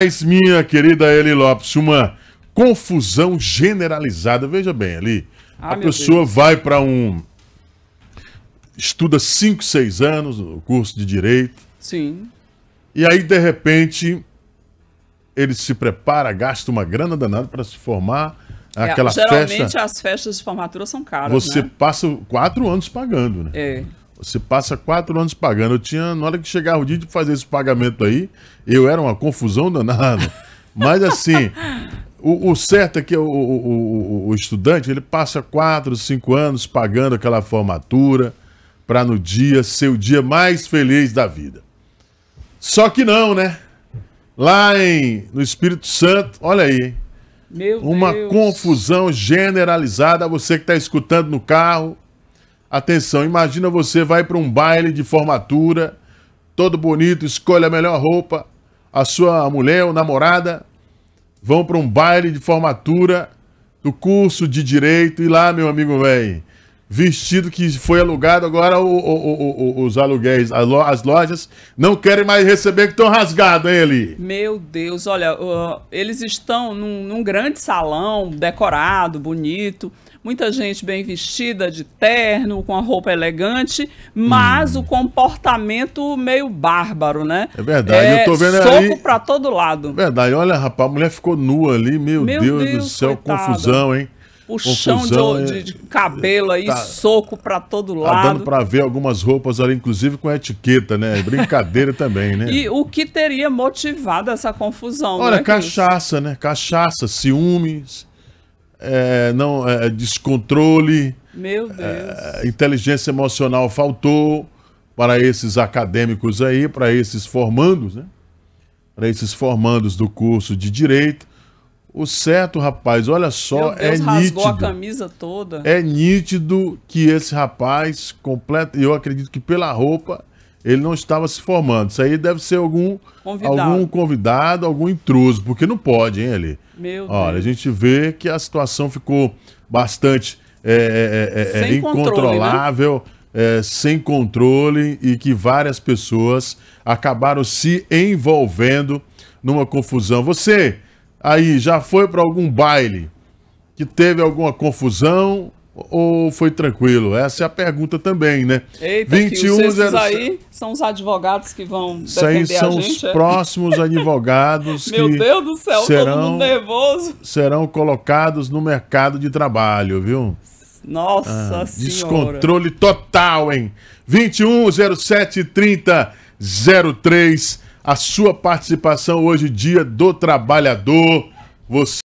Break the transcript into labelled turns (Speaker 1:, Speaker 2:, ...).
Speaker 1: Mas, minha querida Eli Lopes, uma confusão generalizada. Veja bem, ali, ah, a pessoa Deus. vai para um. estuda 5, 6 anos o curso de direito. Sim. E aí, de repente, ele se prepara, gasta uma grana danada para se formar. É, aquela é, geralmente festa...
Speaker 2: as festas de formatura são caras. Você
Speaker 1: né? passa quatro anos pagando, né? É. Você passa quatro anos pagando. Eu tinha, na hora que chegava o dia de fazer esse pagamento aí, eu era uma confusão danada. Mas assim, o, o, certo é que o, o, o, estudante ele passa quatro, cinco anos pagando aquela formatura para no dia ser o dia mais feliz da vida. Só que não, né? Lá em, no Espírito Santo, olha aí, Meu uma Deus. confusão generalizada. Você que está escutando no carro, Atenção, imagina você vai para um baile de formatura, todo bonito, escolhe a melhor roupa, a sua mulher ou namorada vão para um baile de formatura do curso de direito e lá, meu amigo velho, vestido que foi alugado, agora o, o, o, os aluguéis, as lojas não querem mais receber que estão rasgado ele.
Speaker 2: Meu Deus, olha, uh, eles estão num, num, grande salão decorado, bonito, muita gente bem vestida de terno, com a roupa elegante, mas hum. o comportamento meio bárbaro, né? É verdade, é, eu tô vendo soco aí. Soco
Speaker 1: para todo lado. verdade, olha, rapaz, a mulher ficou nua ali, meu, meu Deus, Deus, do céu, confusão, hein? puxão Confusão, de, é. de,
Speaker 2: cabelo aí, tá, soco para todo tá lado. Tá dando
Speaker 1: para ver algumas roupas ali, inclusive com etiqueta, né? É brincadeira também, né? E
Speaker 2: o que teria motivado essa confusão? Olha, né,
Speaker 1: cachaça, né? Cachaça, ciúmes, é, não, é, descontrole. Meu é, Deus. inteligência emocional faltou para esses acadêmicos aí, para esses formandos, né? Para esses formandos do curso de direito o certo, rapaz, olha só, Meu é Deus, é nítido. rasgou a camisa
Speaker 2: toda. É
Speaker 1: nítido que esse rapaz completa, eu acredito que pela roupa ele não estava se formando. Isso aí deve ser algum convidado, algum, convidado, algum intruso, porque não pode, hein, ele. Meu Olha, Deus. a gente vê que a situação ficou bastante é, é, é, é, é sem incontrolável, controle, né? sem controle e que várias pessoas acabaram se envolvendo numa confusão. Você aí já foi para algum baile que teve alguma confusão ou foi tranquilo? Essa é a pergunta também, né? Eita, 21 que zero... aí
Speaker 2: são os advogados que vão Isso aí são gente, os é? próximos
Speaker 1: advogados Meu Deus do céu, serão,
Speaker 2: nervoso.
Speaker 1: Serão colocados no mercado de trabalho, viu?
Speaker 2: Nossa ah, Senhora. Descontrole
Speaker 1: total, hein? 21 07 30 03 a sua participação hoje, Dia do Trabalhador. Você